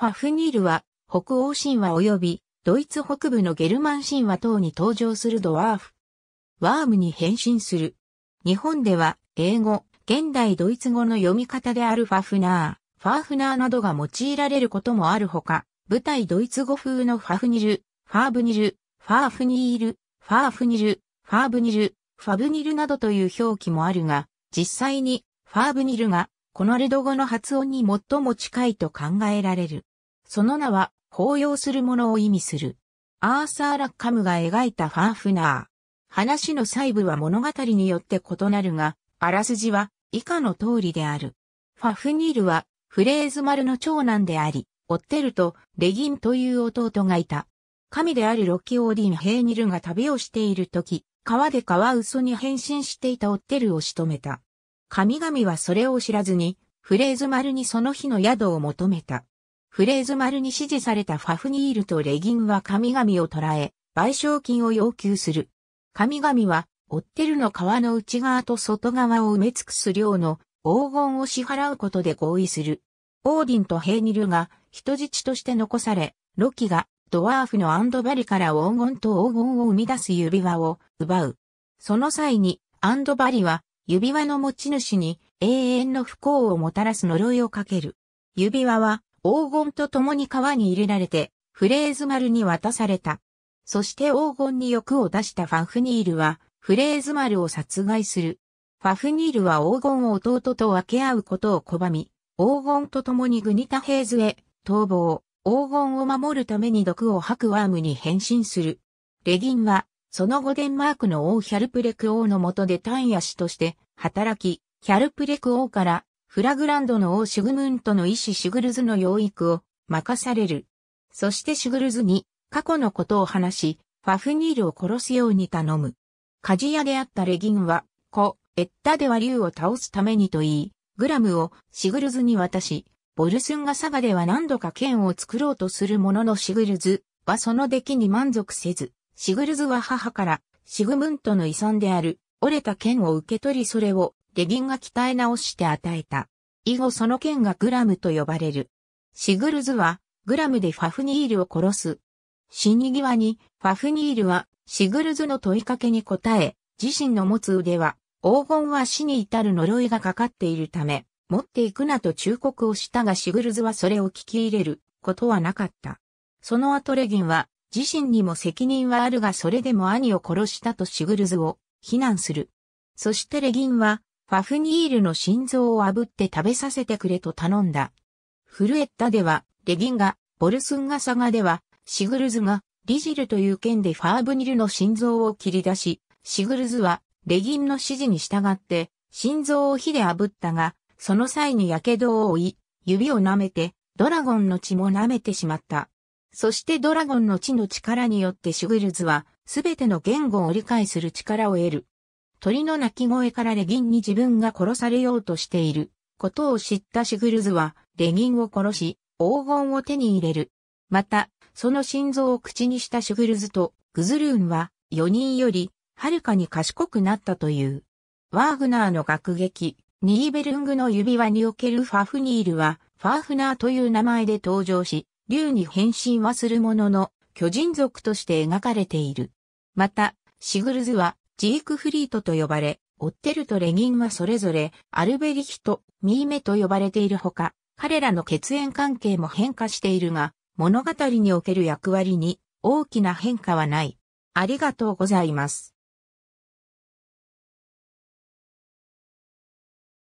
ファフニールは、北欧神話及び、ドイツ北部のゲルマン神話等に登場するドワーフ。ワームに変身する。日本では、英語、現代ドイツ語の読み方であるファフナー、ファーフナーなどが用いられることもあるほか、舞台ドイツ語風のファフニル、ファーブニル、ファーフニール、ファーフニル、ファーブニル、ファブニルなどという表記もあるが、実際にファーブニルがこのルド語の発音に最も近いと考えられる。その名は、抱擁するものを意味する。アーサー・ラッカムが描いたファンフナー。話の細部は物語によって異なるが、あらすじは以下の通りである。ファフニールはフレーズマルの長男であり、オッテルとレギンという弟がいた。神であるロキオーディン・ヘーニルが旅をしている時、川で川嘘に変身していたオッテルを仕留めた。神々はそれを知らずに、フレーズマルにその日の宿を求めた。フレーズ丸に指示されたファフニールとレギンは神々を捕らえ、賠償金を要求する。神々は、オッテルの川の内側と外側を埋め尽くす量の黄金を支払うことで合意する。オーディンとヘーニルが人質として残され、ロキがドワーフのアンドバリから黄金と黄金を生み出す指輪を奪う。その際にアンドバリは指輪の持ち主に永遠の不幸をもたらす呪いをかける。指輪は黄金と共に川に入れられて、フレーズ丸に渡された。そして黄金に欲を出したファフニールは、フレーズ丸を殺害する。ファフニールは黄金を弟と分け合うことを拒み、黄金と共にグニタヘーズへ逃亡、黄金を守るために毒を吐くワームに変身する。レギンは、その後デンマークの王ヒャルプレク王の下で単野氏として働き、ヒャルプレク王からフラグランドの王シュグムントの医師シュグルズの養育を任される。そしてシュグルズに過去のことを話し、ファフニールを殺すように頼む。鍛冶屋であったレギンは、子、エッタでは竜を倒すためにと言い、グラムをシグルズに渡し、ボルスンがサガでは何度か剣を作ろうとするもののシグルズはその出来に満足せず、シグルズは母からシグムントの遺産である折れた剣を受け取りそれをレギンが鍛え直して与えた。以後その剣がグラムと呼ばれる。シグルズは、グラムでファフニールを殺す。死に際に、ファフニールは、シグルズの問いかけに答え、自身の持つ腕は、黄金は死に至る呪いがかかっているため、持っていくなと忠告をしたがシグルズはそれを聞き入れることはなかった。その後レギンは、自身にも責任はあるがそれでも兄を殺したとシグルズを非難する。そしてレギンは、ファフニールの心臓を炙って食べさせてくれと頼んだ。フルエッタでは、レギンが、ボルスンガサガでは、シグルズが、リジルという剣でファーブニルの心臓を切り出し、シグルズは、レギンの指示に従って、心臓を火で炙ったが、その際に火傷を負い、指を舐めて、ドラゴンの血も舐めてしまった。そしてドラゴンの血の力によってシグルズは、すべての言語を理解する力を得る。鳥の鳴き声からレギンに自分が殺されようとしていることを知ったシグルズはレギンを殺し黄金を手に入れる。また、その心臓を口にしたシグルズとグズルーンは4人よりはるかに賢くなったという。ワーグナーの学劇、ニーベルングの指輪におけるファフニールはファーフナーという名前で登場し、竜に変身はするものの巨人族として描かれている。また、シグルズはジークフリートと呼ばれ、オッテルとレギンはそれぞれ、アルベリヒとミーメと呼ばれているほか、彼らの血縁関係も変化しているが、物語における役割に大きな変化はない。ありがとうございます。